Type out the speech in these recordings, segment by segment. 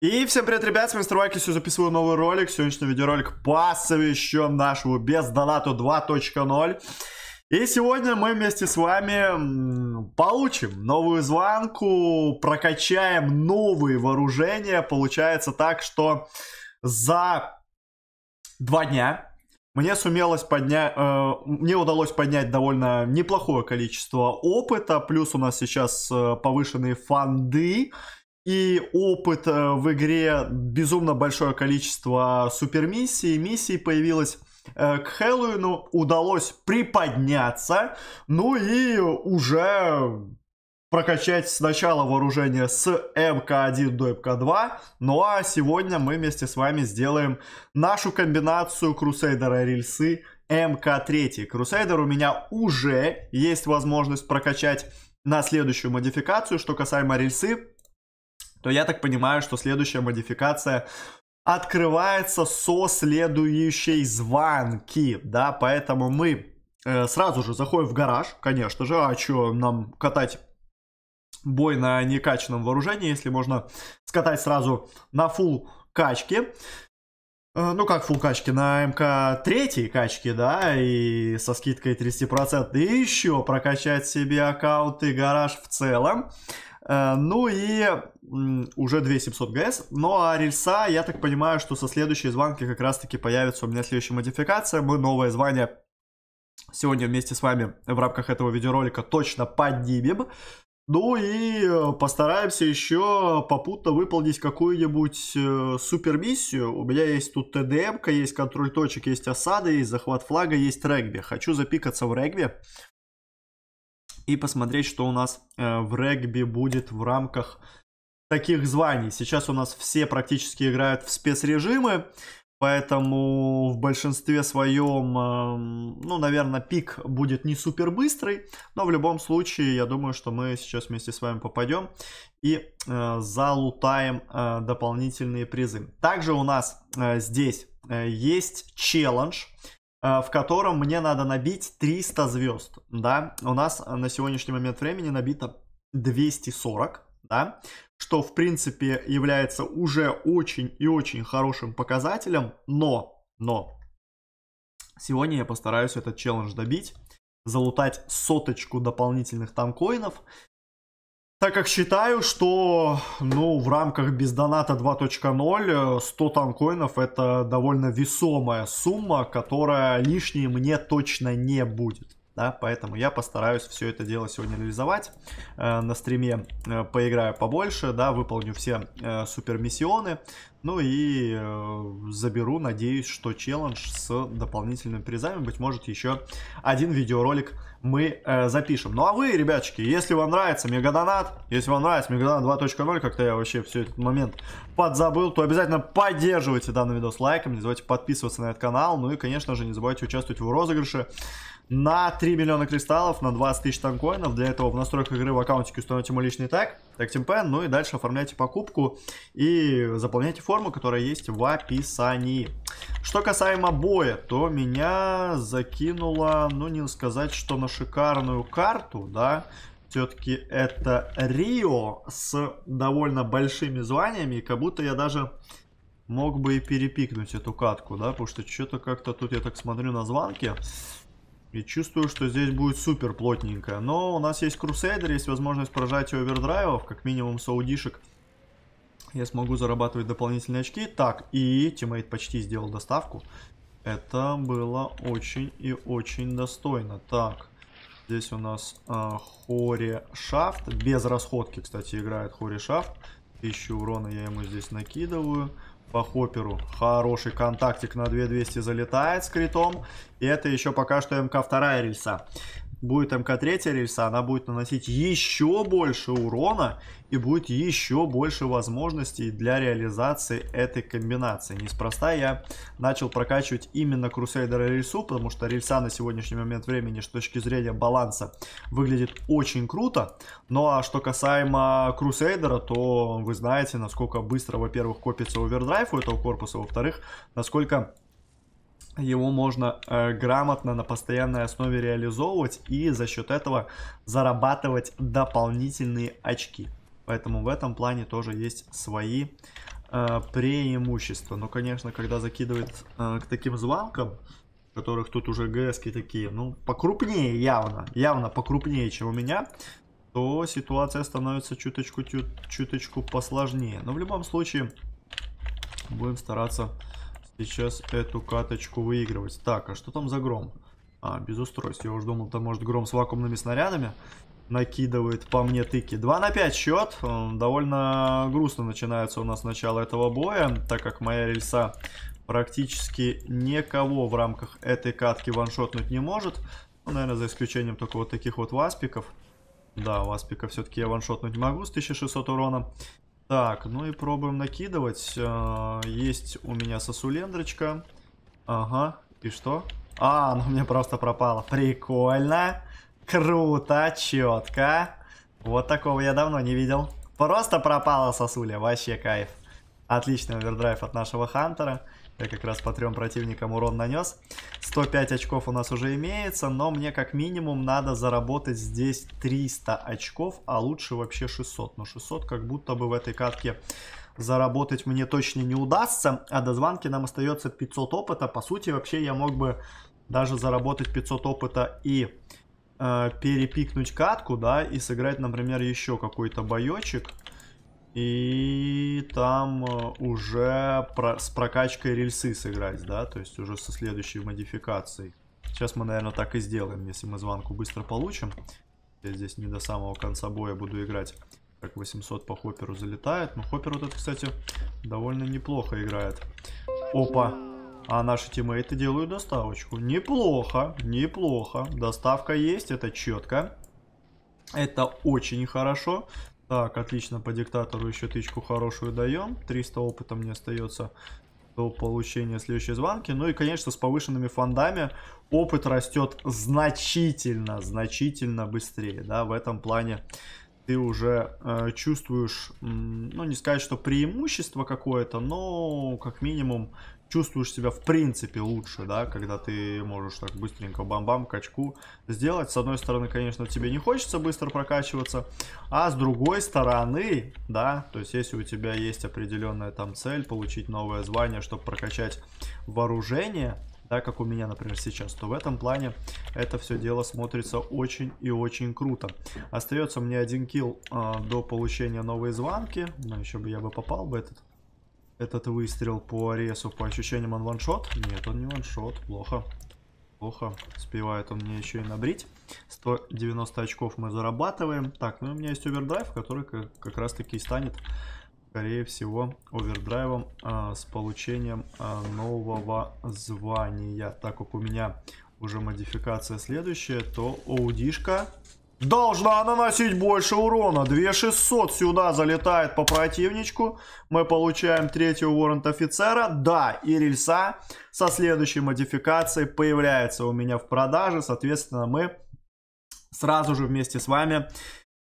И всем привет, ребят, с вами Стройки, все записываю новый ролик, сегодняшний видеоролик посвящен нашему без донату 2.0. И сегодня мы вместе с вами получим новую звонку, прокачаем новые вооружения. Получается так, что за два дня мне сумелось поднять, э, мне удалось поднять довольно неплохое количество опыта, плюс у нас сейчас э, повышенные фанды, и опыт э, в игре, безумно большое количество супермиссий, миссий появилось э, к Хэллоуину удалось приподняться, ну и уже прокачать сначала вооружение с МК1 до МК2. Ну а сегодня мы вместе с вами сделаем нашу комбинацию Крусейдера рельсы МК3. Крусейдер у меня уже есть возможность прокачать на следующую модификацию. Что касаемо рельсы, то я так понимаю, что следующая модификация открывается со следующей звонки, да, поэтому мы э, сразу же заходим в гараж, конечно же, а что нам катать бой на некачанном вооружении, если можно скатать сразу на фул качки, э, ну как фул качки, на МК 3 качки, да, и со скидкой 30%, и еще прокачать себе аккаунт и гараж в целом, Э, ну и уже 2700 ГС. Ну а рельса, я так понимаю, что со следующей звонки как раз таки появится у меня следующая модификация. Мы новое звание сегодня вместе с вами в рамках этого видеоролика точно поднимем. Ну и э, постараемся еще попутно выполнить какую-нибудь э, супер миссию. У меня есть тут ТДМ, есть контроль точек, есть осады, есть захват флага, есть регби. Хочу запикаться в регби и посмотреть, что у нас э, в регби будет в рамках таких званий. Сейчас у нас все практически играют в спецрежимы, поэтому в большинстве своем, эм, ну, наверное, пик будет не супер быстрый, но в любом случае, я думаю, что мы сейчас вместе с вами попадем и э, залутаем э, дополнительные призы. Также у нас здесь есть челлендж, Э, в котором мне надо набить 300 звезд, да, у нас на сегодняшний момент времени набито 240, да, что, в принципе, является уже очень и очень хорошим показателем, но, но, сегодня я постараюсь этот челлендж добить, залутать соточку дополнительных тамкоинов так как считаю, что ну, в рамках без доната 2.0 100 танкоинов это довольно весомая сумма, которая лишней мне точно не будет. Да, поэтому я постараюсь все это дело сегодня реализовать. Э, на стриме э, поиграю побольше, да, выполню все э, супер миссионы. Ну и э, заберу, надеюсь, что челлендж с дополнительными призами. Быть может, еще один видеоролик мы э, запишем. Ну а вы, ребяточки, если вам нравится Мегадонат, если вам нравится Мегадонат 2.0, как-то я вообще все этот момент подзабыл, то обязательно поддерживайте данный видос лайком, не забывайте подписываться на этот канал, ну и, конечно же, не забывайте участвовать в розыгрыше на 3 миллиона кристаллов, на 20 тысяч танкоинов. Для этого в настройках игры в аккаунтике установите мой личный так ActivePen, типа, ну и дальше оформляйте покупку и заполняйте форму, которая есть в описании. Что касаемо боя, то меня закинуло, ну не сказать, что на шикарную карту, да, все-таки это Рио с довольно большими званиями, и как будто я даже мог бы и перепикнуть эту катку, да, потому что что-то как-то тут я так смотрю на звонки, и чувствую, что здесь будет супер плотненько. Но у нас есть Крусейдер, есть возможность прожатия овердрайвов, как минимум саудишек. Я смогу зарабатывать дополнительные очки. Так, и тиммейт почти сделал доставку. Это было очень и очень достойно. Так, здесь у нас э, а, Хори Шафт. Без расходки, кстати, играет Хори Шафт. Тысячу урона я ему здесь накидываю по хопперу. Хороший контактик на 2200 залетает с критом. И это еще пока что МК вторая рельса будет МК-3 рельса, она будет наносить еще больше урона и будет еще больше возможностей для реализации этой комбинации. Неспроста я начал прокачивать именно Крусейдера рельсу, потому что рельса на сегодняшний момент времени с точки зрения баланса выглядит очень круто. Ну а что касаемо Крусейдера, то вы знаете, насколько быстро, во-первых, копится овердрайв у этого корпуса, во-вторых, насколько его можно э, грамотно на постоянной основе реализовывать и за счет этого зарабатывать дополнительные очки. Поэтому в этом плане тоже есть свои э, преимущества. Но, конечно, когда закидывает э, к таким звалкам, которых тут уже ГСки такие, ну, покрупнее явно, явно покрупнее, чем у меня, то ситуация становится чуточку, чуточку посложнее. Но в любом случае будем стараться сейчас эту каточку выигрывать. Так, а что там за гром? А, без устройств. Я уже думал, там может гром с вакуумными снарядами накидывает по мне тыки. 2 на 5 счет. Э, довольно грустно начинается у нас начало этого боя, так как моя рельса практически никого в рамках этой катки ваншотнуть не может. Ну, наверное, за исключением только вот таких вот васпиков. Да, васпика все-таки я ваншотнуть могу с 1600 урона. Так, ну и пробуем накидывать. Э, есть у меня сосулендрочка. Ага, и что? А, она у меня просто пропала. Прикольно. Круто, четко. Вот такого я давно не видел. Просто пропала сосуля, вообще кайф. Отличный овердрайв от нашего Хантера. Я как раз по трем противникам урон нанес. 105 очков у нас уже имеется, но мне как минимум надо заработать здесь 300 очков, а лучше вообще 600. Но 600 как будто бы в этой катке заработать мне точно не удастся, а до звонки нам остается 500 опыта. По сути, вообще я мог бы даже заработать 500 опыта и э, перепикнуть катку, да, и сыграть, например, еще какой-то боечек. И там э, уже про с прокачкой рельсы сыграть, да? То есть уже со следующей модификацией. Сейчас мы, наверное, так и сделаем, если мы звонку быстро получим. Я здесь не до самого конца боя буду играть. Так, 800 по хопперу залетает. Но ну, хоппер вот этот, кстати, довольно неплохо играет. Опа. А наши тиммейты делают доставочку. Неплохо, неплохо. Доставка есть, это четко. Это очень хорошо. Так, отлично, по диктатору еще тычку хорошую даем. 300 опыта мне остается до получения следующей звонки. Ну и, конечно, с повышенными фондами опыт растет значительно, значительно быстрее, да, в этом плане ты уже э, чувствуешь, ну, не сказать, что преимущество какое-то, но как минимум чувствуешь себя в принципе лучше, да, когда ты можешь так быстренько бам-бам качку сделать. С одной стороны, конечно, тебе не хочется быстро прокачиваться, а с другой стороны, да, то есть если у тебя есть определенная там цель, получить новое звание, чтобы прокачать вооружение, да, как у меня, например, сейчас, то в этом плане это все дело смотрится очень и очень круто. Остается мне один килл э, до получения новой званки, но еще бы я бы попал в этот этот выстрел по аресу. По ощущениям он ваншот? Нет, он не ваншот. Плохо. Плохо. Успевает он мне еще и набрить. 190 очков мы зарабатываем. Так, ну у меня есть овердрайв, который как, как раз таки и станет, скорее всего, овердрайвом а, с получением а, нового звания. Так как у меня уже модификация следующая, то оудишка Должна наносить больше урона. 2600 сюда залетает по противничку. Мы получаем третьего ворент офицера. Да, и рельса со следующей модификацией появляется у меня в продаже. Соответственно, мы сразу же вместе с вами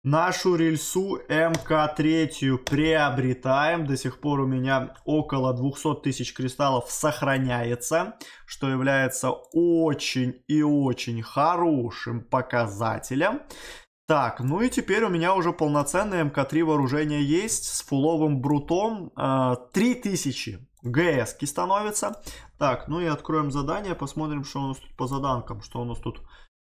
Нашу рельсу МК-3 приобретаем. До сих пор у меня около 200 тысяч кристаллов сохраняется, что является очень и очень хорошим показателем. Так, ну и теперь у меня уже полноценное МК-3 вооружение есть с фуловым брутом э, 3000 ГС становится. Так, ну и откроем задание, посмотрим, что у нас тут по заданкам, что у нас тут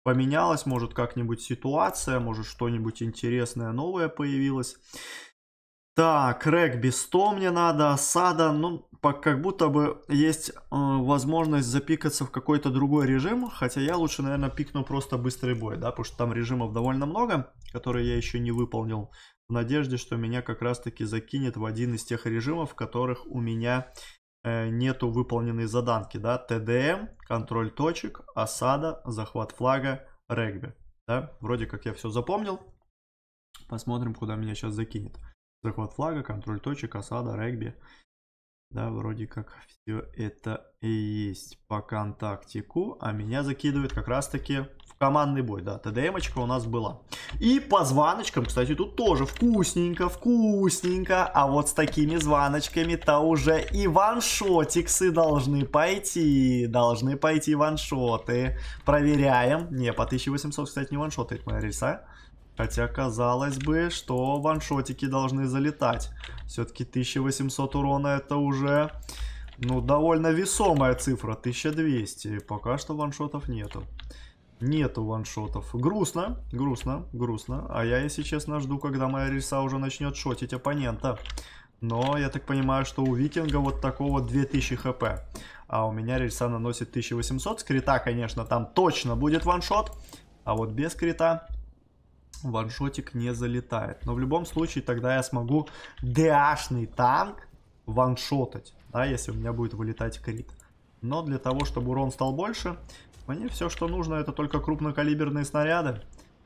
поменялась, может как-нибудь ситуация, может что-нибудь интересное новое появилось. Так, регби 100 мне надо, осада, а ну, как будто бы есть э, возможность запикаться в какой-то другой режим, хотя я лучше, наверное, пикну просто быстрый бой, да, потому что там режимов довольно много, которые я еще не выполнил, в надежде, что меня как раз-таки закинет в один из тех режимов, в которых у меня Э, нету выполненной заданки, да, ТДМ, контроль точек, осада, захват флага, регби, да, вроде как я все запомнил, посмотрим, куда меня сейчас закинет. Захват флага, контроль точек, осада, регби, да, вроде как все это и есть по контактику, а меня закидывает как раз таки командный бой, да, ТДМочка у нас была. И по званочкам, кстати, тут тоже вкусненько, вкусненько. А вот с такими званочками-то уже и ваншотиксы должны пойти. Должны пойти ваншоты. Проверяем. Не, по 1800, кстати, не это моя рельса. Хотя, казалось бы, что ваншотики должны залетать. Все-таки 1800 урона это уже... Ну, довольно весомая цифра, 1200. Пока что ваншотов нету. Нету ваншотов. Грустно, грустно, грустно. А я, если честно, жду, когда моя риса уже начнет шотить оппонента. Но я так понимаю, что у Викинга вот такого 2000 хп. А у меня риса наносит 1800. С крита, конечно, там точно будет ваншот. А вот без крита ваншотик не залетает. Но в любом случае тогда я смогу ДАшный танк ваншотать. Да, если у меня будет вылетать крит. Но для того, чтобы урон стал больше, мне все, что нужно, это только крупнокалиберные снаряды,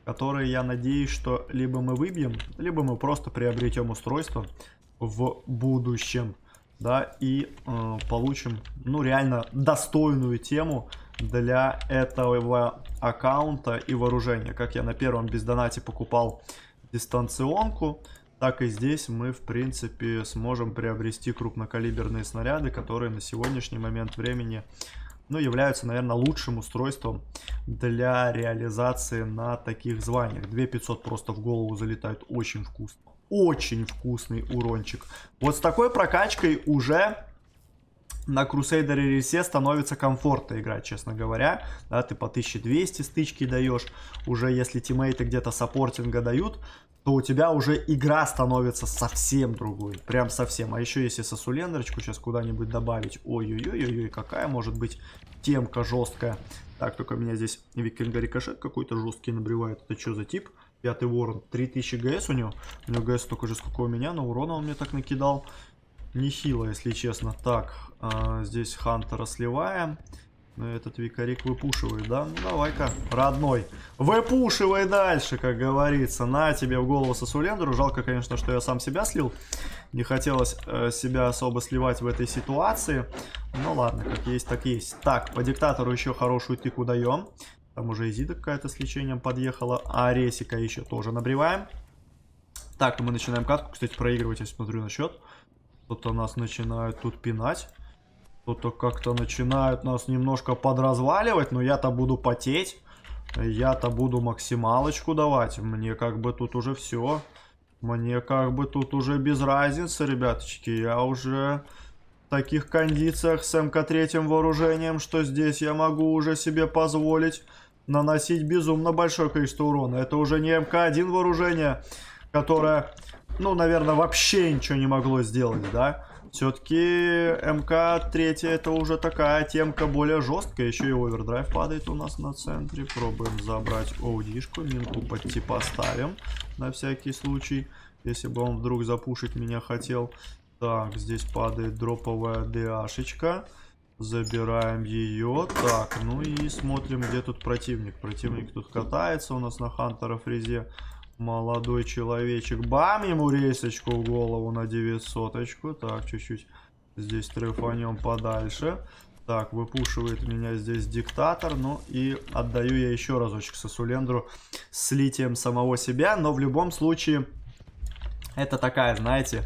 которые, я надеюсь, что либо мы выбьем, либо мы просто приобретем устройство в будущем, да, и э, получим, ну, реально достойную тему для этого аккаунта и вооружения. Как я на первом бездонате покупал дистанционку, так и здесь мы, в принципе, сможем приобрести крупнокалиберные снаряды, которые на сегодняшний момент времени ну, являются, наверное, лучшим устройством для реализации на таких званиях. 2500 просто в голову залетают очень вкусно. Очень вкусный урончик. Вот с такой прокачкой уже на Crusader Release становится комфортно играть, честно говоря. Да, ты по 1200 стычки даешь. Уже если тиммейты где-то саппортинга дают, то у тебя уже игра становится совсем другой. Прям совсем. А еще если сосулендочку сейчас куда-нибудь добавить. Ой-ой-ой-ой, какая может быть темка жесткая. Так, только меня здесь викинга рикошет какой-то жесткий набревает. Это что за тип? Пятый ворон. 3000 ГС у него. У него ГС только же сколько у меня, но урона он мне так накидал. Нехило, если честно. Так, а, здесь Хантера сливаем. Но ну, этот Викарик выпушивает, да? Ну давай-ка, родной. Выпушивай дальше, как говорится. На тебе в голову Сосулендеру. Жалко, конечно, что я сам себя слил. Не хотелось э, себя особо сливать в этой ситуации. Ну ладно, как есть, так есть. Так, по диктатору еще хорошую тыку даем. Там уже Изида какая-то с лечением подъехала. А Ресика еще тоже набриваем, Так, ну, мы начинаем катку. Кстати, проигрывать, я смотрю на счет. Кто-то нас начинает тут пинать. Кто-то как-то начинает нас немножко подразваливать, но я-то буду потеть. Я-то буду максималочку давать. Мне как бы тут уже все. Мне как бы тут уже без разницы, ребяточки. Я уже в таких кондициях с МК-3 вооружением, что здесь я могу уже себе позволить наносить безумно большое количество урона. Это уже не МК-1 вооружение, которое ну, наверное, вообще ничего не могло сделать, да? Все-таки МК 3 это уже такая темка более жесткая. Еще и овердрайв падает у нас на центре. Пробуем забрать оудишку. Менту под типа ставим на всякий случай. Если бы он вдруг запушить меня хотел. Так, здесь падает дроповая ДАшечка. Забираем ее. Так, ну и смотрим, где тут противник. Противник тут катается у нас на Хантера фрезе. Молодой человечек. Бам ему рейсочку в голову на 900 -очку. Так, чуть-чуть здесь трефанем подальше. Так, выпушивает меня здесь диктатор. Ну и отдаю я еще разочек Сосулендру с литием самого себя. Но в любом случае, это такая, знаете,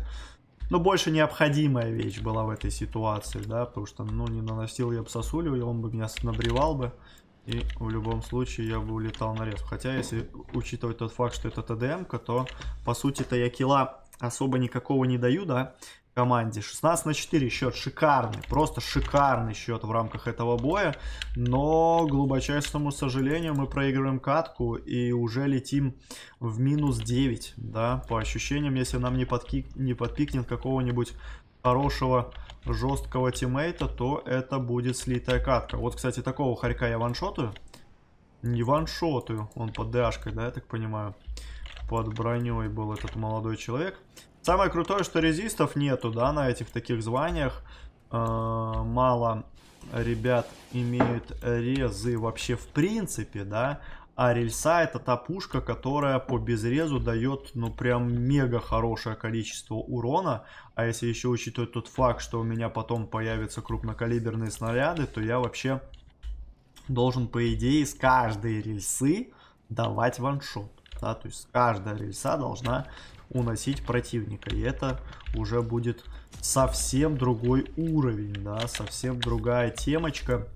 ну больше необходимая вещь была в этой ситуации, да. Потому что, ну, не наносил я бы Сосулю, и он бы меня набревал бы. И в любом случае я бы улетал на рез, Хотя, если учитывать тот факт, что это тдм то по сути-то я кила особо никакого не даю, да, команде. 16 на 4 счет шикарный, просто шикарный счет в рамках этого боя. Но, глубочайшему сожалению, мы проигрываем катку и уже летим в минус 9, да, по ощущениям, если нам не, подкик, не подпикнет какого-нибудь хорошего жесткого тиммейта, то это будет слитая катка. Вот, кстати, такого хорька я ваншотую, Не ваншотую, он под дашкой, да, я так понимаю. Под броней был этот молодой человек. Самое крутое, что резистов нету, да, на этих таких званиях. -э мало ребят имеют резы вообще в принципе, да. А рельса это та пушка, которая по безрезу дает, ну, прям мега хорошее количество урона. А если еще учитывать тот факт, что у меня потом появятся крупнокалиберные снаряды, то я вообще должен, по идее, с каждой рельсы давать ваншот. Да, то есть каждая рельса должна уносить противника. И это уже будет совсем другой уровень, да, совсем другая темочка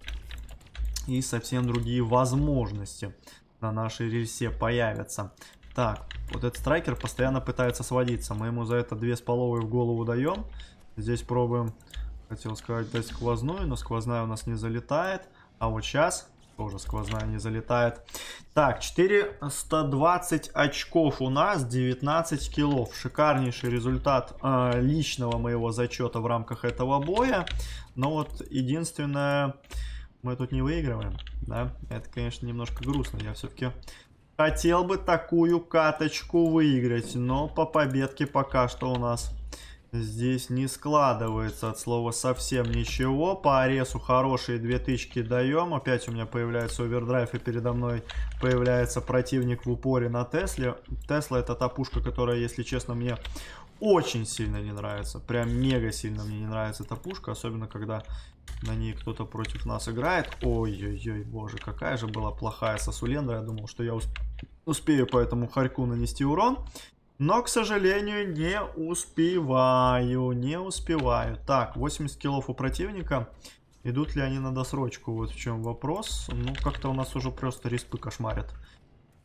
и совсем другие возможности на нашей рельсе появится. Так, вот этот страйкер постоянно пытается сводиться. Мы ему за это две с в голову даем. Здесь пробуем, хотел сказать, дать сквозную, но сквозная у нас не залетает. А вот сейчас тоже сквозная не залетает. Так, 420 очков у нас, 19 киллов. Шикарнейший результат э, личного моего зачета в рамках этого боя. Но вот единственное мы тут не выигрываем, да? Это, конечно, немножко грустно. Я все-таки хотел бы такую каточку выиграть, но по победке пока что у нас здесь не складывается от слова совсем ничего. По аресу хорошие две тычки даем. Опять у меня появляется овердрайв, и передо мной появляется противник в упоре на Тесле. Тесла это та пушка, которая, если честно, мне очень сильно не нравится. Прям мега сильно мне не нравится эта пушка, особенно когда на ней кто-то против нас играет. Ой-ой-ой, боже, какая же была плохая сосулендра. Я думал, что я успею по этому хорьку нанести урон. Но, к сожалению, не успеваю. Не успеваю. Так, 80 килов у противника. Идут ли они на досрочку? Вот в чем вопрос. Ну, как-то у нас уже просто респы кошмарят.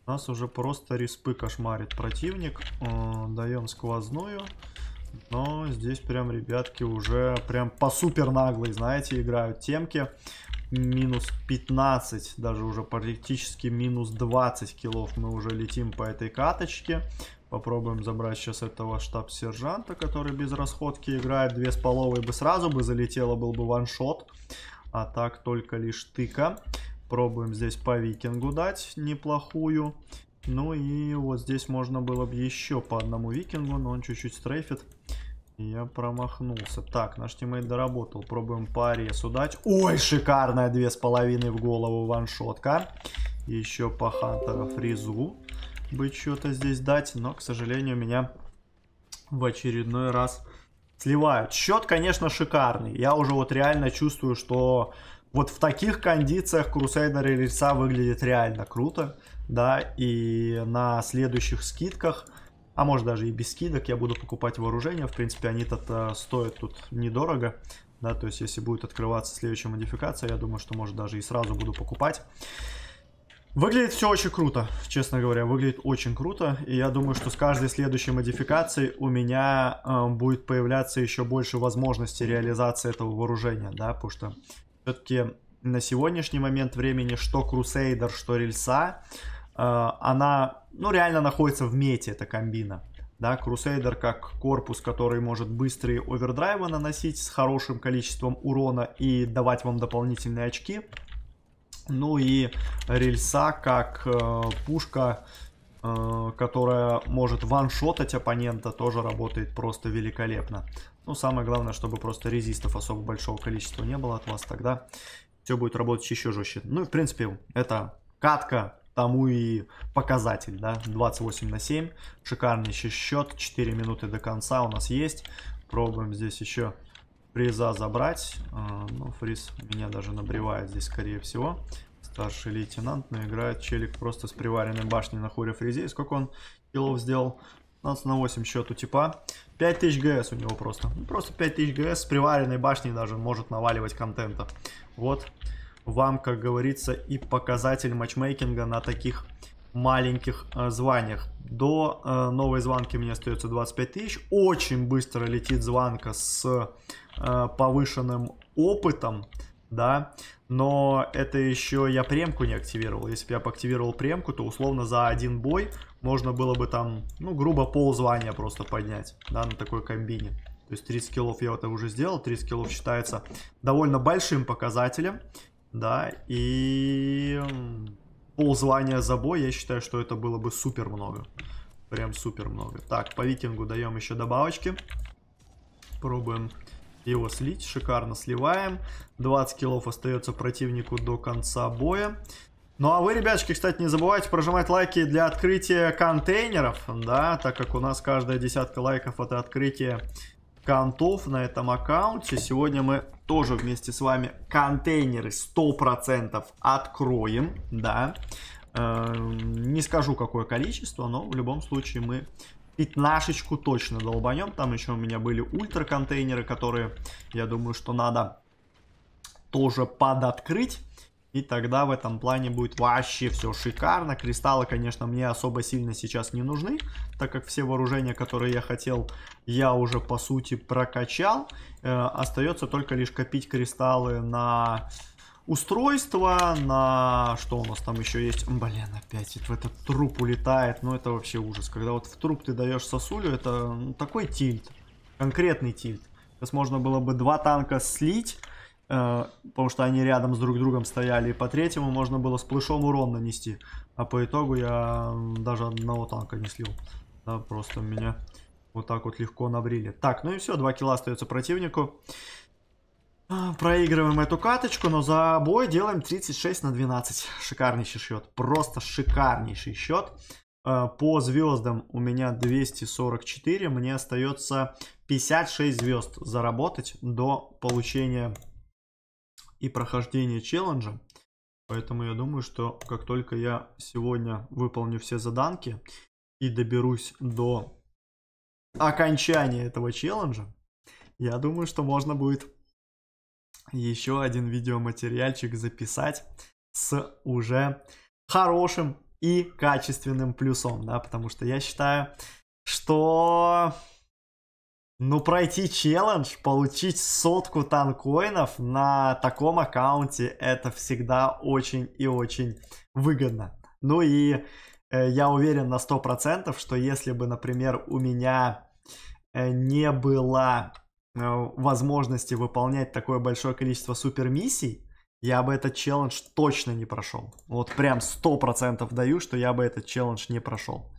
У нас уже просто респы кошмарит противник. Э, Даем сквозную. Но здесь прям ребятки уже прям по супер наглой, знаете, играют темки. Минус 15, даже уже практически минус 20 килов мы уже летим по этой каточке. Попробуем забрать сейчас этого штаб-сержанта, который без расходки играет. Две с половой бы сразу бы залетело, был бы ваншот. А так только лишь тыка. Пробуем здесь по викингу дать неплохую. Ну и вот здесь можно было бы еще по одному викингу, но он чуть-чуть стрейфит. Я промахнулся. Так, наш тиммейт доработал. Пробуем паре судать. Ой, шикарная две с половиной в голову ваншотка. Еще по Хантера Фризу бы что-то здесь дать. Но, к сожалению, меня в очередной раз сливают. Счет, конечно, шикарный. Я уже вот реально чувствую, что вот в таких кондициях Крусейдер Ильса выглядит реально круто да, и на следующих скидках, а может даже и без скидок, я буду покупать вооружение, в принципе, они-то э, стоят тут недорого, да, то есть если будет открываться следующая модификация, я думаю, что может даже и сразу буду покупать. Выглядит все очень круто, честно говоря, выглядит очень круто, и я думаю, что с каждой следующей модификацией у меня э, будет появляться еще больше возможностей реализации этого вооружения, да, потому что все-таки на сегодняшний момент времени что Crusader, что рельса, Э, она, ну, реально находится в мете, эта комбина. Да, Crusader как корпус, который может быстрые овердрайвы наносить с хорошим количеством урона и давать вам дополнительные очки. Ну и рельса как э, пушка, э, которая может ваншотать оппонента, тоже работает просто великолепно. Ну, самое главное, чтобы просто резистов особо большого количества не было от вас, тогда все будет работать еще жестче. Ну и, в принципе, это катка тому и показатель, да, 28 на 7, шикарнейший счет, 4 минуты до конца у нас есть, пробуем здесь еще приза забрать, а, ну, фриз меня даже набревает здесь, скорее всего, старший лейтенант, но играет челик просто с приваренной башней на хуре фризе, сколько он киллов сделал, 15 на 8 счет у типа. 5000 ГС у него просто. Ну, просто 5000 ГС с приваренной башней даже может наваливать контента. Вот вам, как говорится, и показатель матчмейкинга на таких маленьких э, званиях. До э, новой званки мне остается 25 тысяч. Очень быстро летит званка с э, повышенным опытом, да, но это еще я премку не активировал. Если бы я активировал премку, то условно за один бой можно было бы там, ну, грубо пол звания просто поднять, да, на такой комбине. То есть 30 киллов я это уже сделал, 30 киллов считается довольно большим показателем. Да, и ползвания за бой, я считаю, что это было бы супер много. Прям супер много. Так, по викингу даем еще добавочки. Пробуем его слить. Шикарно сливаем. 20 килов остается противнику до конца боя. Ну а вы, ребячки, кстати, не забывайте прожимать лайки для открытия контейнеров, да, так как у нас каждая десятка лайков это открытие контов на этом аккаунте. Сегодня мы тоже вместе с вами контейнеры 100% откроем, да. Э, не скажу, какое количество, но в любом случае мы пятнашечку точно долбанем. Там еще у меня были ультра контейнеры, которые, я думаю, что надо тоже подоткрыть. И тогда в этом плане будет вообще все шикарно. Кристаллы, конечно, мне особо сильно сейчас не нужны, так как все вооружения, которые я хотел, я уже по сути прокачал. Э, остается только лишь копить кристаллы на устройство, на... Что у нас там еще есть? Блин, опять это в этот труп улетает. Ну, это вообще ужас. Когда вот в труп ты даешь сосулю, это ну, такой тильт. Конкретный тильт. Сейчас можно было бы два танка слить Э, потому что они рядом с друг другом стояли, и по третьему можно было с плешом урон нанести, а по итогу я даже одного танка не слил, да, просто меня вот так вот легко набрили. Так, ну и все, 2 килла остается противнику. А, проигрываем эту каточку, но за бой делаем 36 на 12. Шикарнейший счет, просто шикарнейший счет. Э, по звездам у меня 244, мне остается 56 звезд заработать до получения и прохождение челленджа. Поэтому я думаю, что как только я сегодня выполню все заданки и доберусь до окончания этого челленджа, я думаю, что можно будет еще один видеоматериальчик записать с уже хорошим и качественным плюсом, да, потому что я считаю, что ну, пройти челлендж, получить сотку танкоинов на таком аккаунте, это всегда очень и очень выгодно. Ну и э, я уверен на 100%, что если бы, например, у меня э, не было э, возможности выполнять такое большое количество супермиссий, я бы этот челлендж точно не прошел. Вот прям 100% даю, что я бы этот челлендж не прошел.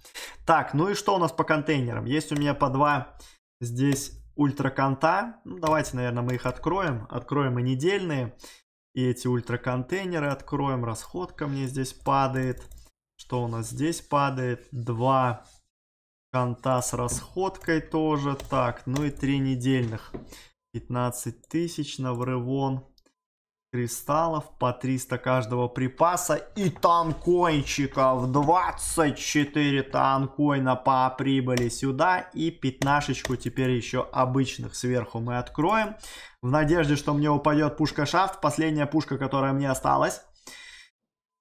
Так, ну и что у нас по контейнерам? Есть у меня по два Здесь ультраконта. Ну, давайте, наверное, мы их откроем. Откроем и недельные. И эти ультраконтейнеры откроем. Расходка мне здесь падает. Что у нас здесь падает? Два конта с расходкой тоже. Так, ну и три недельных. 15 тысяч на врывон кристаллов, по 300 каждого припаса и танкоинчиков 24 танкоина по прибыли сюда и пятнашечку теперь еще обычных сверху мы откроем. В надежде, что мне упадет пушка-шафт, последняя пушка, которая мне осталась.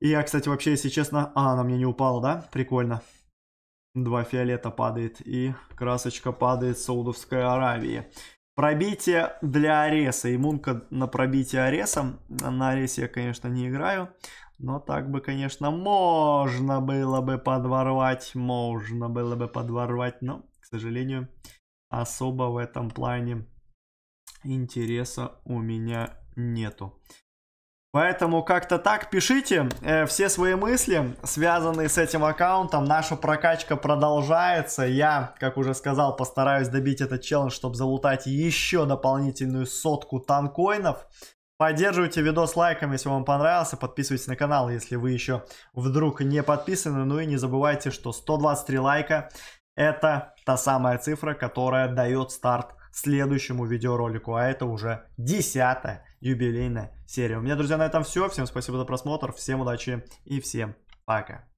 И я, кстати, вообще, если честно... А, она мне не упала, да? Прикольно. Два фиолета падает и красочка падает Саудовской Аравии. Пробитие для Ареса. Имунка на пробитие Аресом. На Аресе я, конечно, не играю. Но так бы, конечно, можно было бы подворвать. Можно было бы подворвать. Но, к сожалению, особо в этом плане интереса у меня нету. Поэтому как-то так пишите э, все свои мысли, связанные с этим аккаунтом. Наша прокачка продолжается. Я, как уже сказал, постараюсь добить этот челлендж, чтобы залутать еще дополнительную сотку танкоинов. Поддерживайте видос лайком, если вам понравился. Подписывайтесь на канал, если вы еще вдруг не подписаны. Ну и не забывайте, что 123 лайка это та самая цифра, которая дает старт следующему видеоролику, а это уже десятая юбилейная серия. У меня, друзья, на этом все. Всем спасибо за просмотр, всем удачи и всем пока.